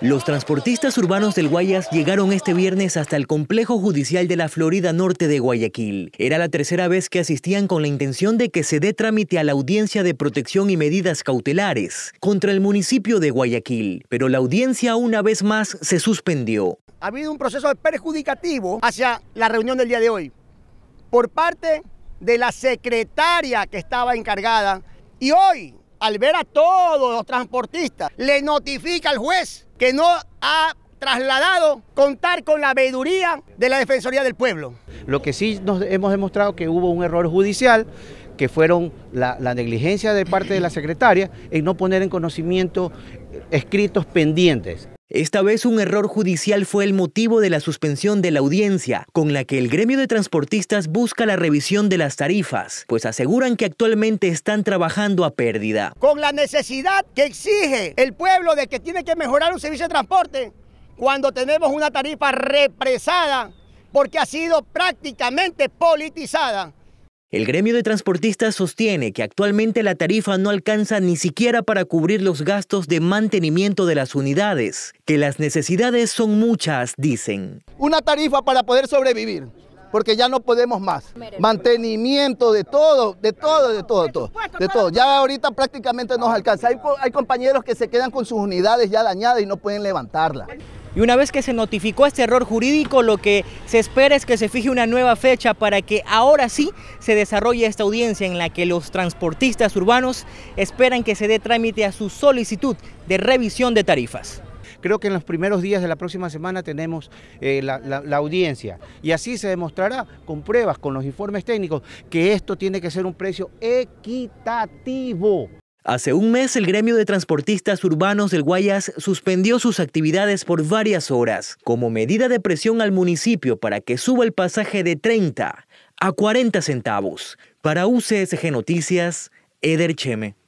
Los transportistas urbanos del Guayas llegaron este viernes hasta el complejo judicial de la Florida Norte de Guayaquil. Era la tercera vez que asistían con la intención de que se dé trámite a la audiencia de protección y medidas cautelares contra el municipio de Guayaquil, pero la audiencia una vez más se suspendió. Ha habido un proceso perjudicativo hacia la reunión del día de hoy por parte de la secretaria que estaba encargada y hoy al ver a todos los transportistas, le notifica al juez que no ha trasladado contar con la veeduría de la Defensoría del Pueblo. Lo que sí nos hemos demostrado que hubo un error judicial, que fueron la, la negligencia de parte de la secretaria en no poner en conocimiento escritos pendientes. Esta vez un error judicial fue el motivo de la suspensión de la audiencia, con la que el gremio de transportistas busca la revisión de las tarifas, pues aseguran que actualmente están trabajando a pérdida. Con la necesidad que exige el pueblo de que tiene que mejorar un servicio de transporte, cuando tenemos una tarifa represada, porque ha sido prácticamente politizada, el gremio de transportistas sostiene que actualmente la tarifa no alcanza ni siquiera para cubrir los gastos de mantenimiento de las unidades, que las necesidades son muchas, dicen. Una tarifa para poder sobrevivir, porque ya no podemos más. Mantenimiento de todo, de todo, de todo, de todo, de todo. Ya ahorita prácticamente nos alcanza. Hay, hay compañeros que se quedan con sus unidades ya dañadas y no pueden levantarla. Y una vez que se notificó este error jurídico, lo que se espera es que se fije una nueva fecha para que ahora sí se desarrolle esta audiencia en la que los transportistas urbanos esperan que se dé trámite a su solicitud de revisión de tarifas. Creo que en los primeros días de la próxima semana tenemos eh, la, audiencia y así se demostrará con pruebas, con los informes técnicos, que esto tiene que ser un precio equitativo. Hace un mes el gremio de transportistas urbanos del Guayas suspendió sus actividades por varias horas como medida de presión al municipio para que suba el pasaje de 30 a 40 centavos. Para UCSG Noticias, Eder Cheme.